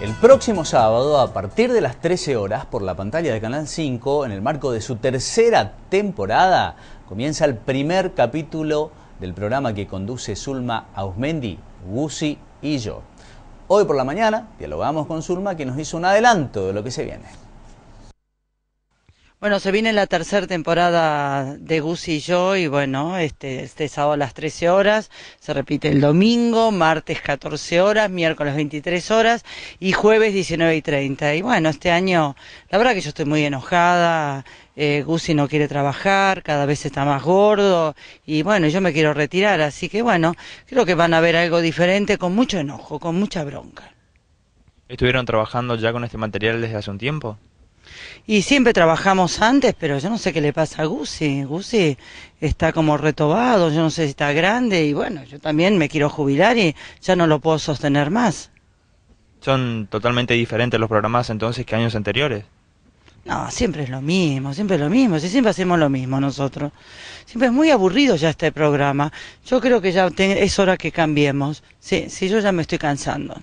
El próximo sábado, a partir de las 13 horas, por la pantalla de Canal 5, en el marco de su tercera temporada, comienza el primer capítulo del programa que conduce Zulma Ausmendi, Gusi y yo. Hoy por la mañana dialogamos con Zulma, que nos hizo un adelanto de lo que se viene. Bueno, se viene la tercera temporada de Gus y yo y bueno, este, este sábado a las 13 horas, se repite el domingo, martes 14 horas, miércoles 23 horas y jueves 19 y 30. Y bueno, este año, la verdad que yo estoy muy enojada, eh, no quiere trabajar, cada vez está más gordo y bueno, yo me quiero retirar, así que bueno, creo que van a ver algo diferente con mucho enojo, con mucha bronca. ¿Estuvieron trabajando ya con este material desde hace un tiempo? Y siempre trabajamos antes, pero yo no sé qué le pasa a Gusi. Gusi está como retobado, yo no sé si está grande y bueno, yo también me quiero jubilar y ya no lo puedo sostener más. ¿Son totalmente diferentes los programas entonces que años anteriores? No, siempre es lo mismo, siempre es lo mismo, siempre hacemos lo mismo nosotros. Siempre es muy aburrido ya este programa. Yo creo que ya es hora que cambiemos. Sí, sí, yo ya me estoy cansando.